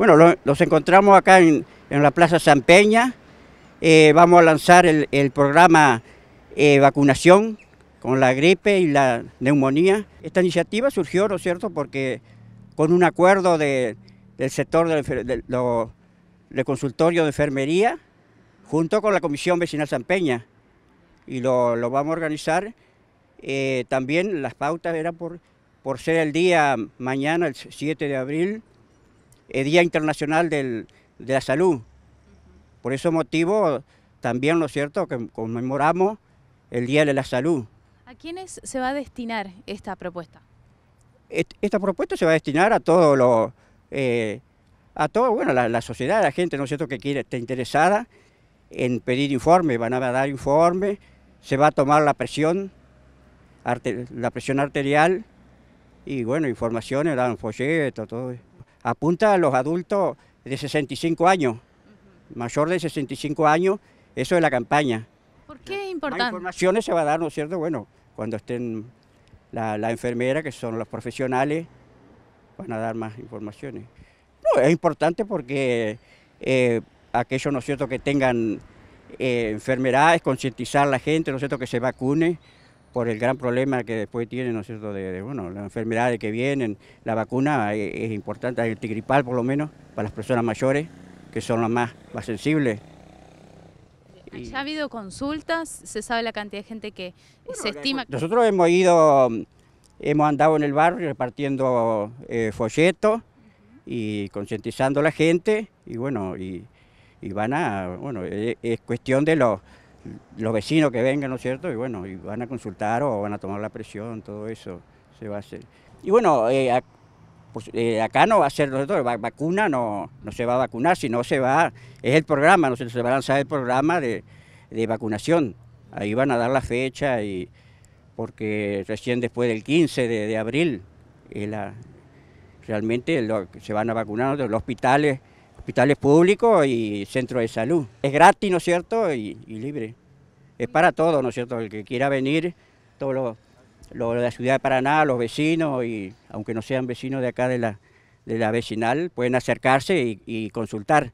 Bueno, los encontramos acá en, la Plaza San Peña. Eh, vamos a lanzar el, programa eh, vacunación con la gripe y la neumonía. Esta iniciativa surgió, ¿no es cierto?, porque con un acuerdo del sector del, consultorio de enfermería, junto con la Comisión Vecinal San Peña, y lo, vamos a organizar. Eh, también las pautas eran por ser el día mañana, el 7 de abril, el eh, Día Internacional de la Salud. Por ese motivo, también, ¿no es cierto?, que conmemoramos el Día de la Salud. ¿A quiénes se va a destinar esta propuesta? Esta propuesta se va a destinar a todos los... Eh, a todo, bueno, la, la, sociedad, la gente, ¿no es cierto?, que quiere, está interesada en pedir informes, van a dar informe, se va a tomar la presión, la presión arterial y, bueno, informaciones, dan folletos, todo eso apunta a los adultos de 65 años, mayor de 65 años, eso es la campaña. ¿Por qué es importante? Las informaciones se va a dar, ¿no es cierto? Bueno, cuando estén la, enfermera, que son los profesionales, van a dar más informaciones. No, es importante porque eh, aquellos, ¿no es cierto?, que tengan eh, enfermedades, concientizar a la gente, ¿no es cierto?, que se vacune, por el gran problema que después tienen, ¿no es cierto?, de, bueno, las enfermedades que vienen, la vacuna eh, es, importante, el tigripal por lo menos, para las personas mayores, que son las más, sensibles. ha habido consultas? ¿Se sabe la cantidad de gente que se estima? Nosotros hemos ido, mm, hemos andado en el barrio repartiendo eh, folletos y concientizando a la gente y bueno, y, van a, bueno, eh, es cuestión de los los vecinos que vengan, ¿no es cierto? Y bueno, y van a consultar o van a tomar la presión, todo eso se va a hacer. Y bueno, eh, pues, eh, acá no va a ser vacuna no, no se va a vacunar, sino se va, es el programa, ¿no? se va a lanzar el programa de, vacunación. Ahí van a dar la fecha y porque recién después del 15 de, abril la, realmente se van a vacunar los hospitales hospitales públicos y centros de salud. Es gratis, ¿no es cierto?, y, libre. Es para todos, ¿no es cierto?, el que quiera venir, todos los de la ciudad de Paraná, los vecinos, y aunque no sean vecinos de acá de la, vecinal, pueden acercarse y consultar.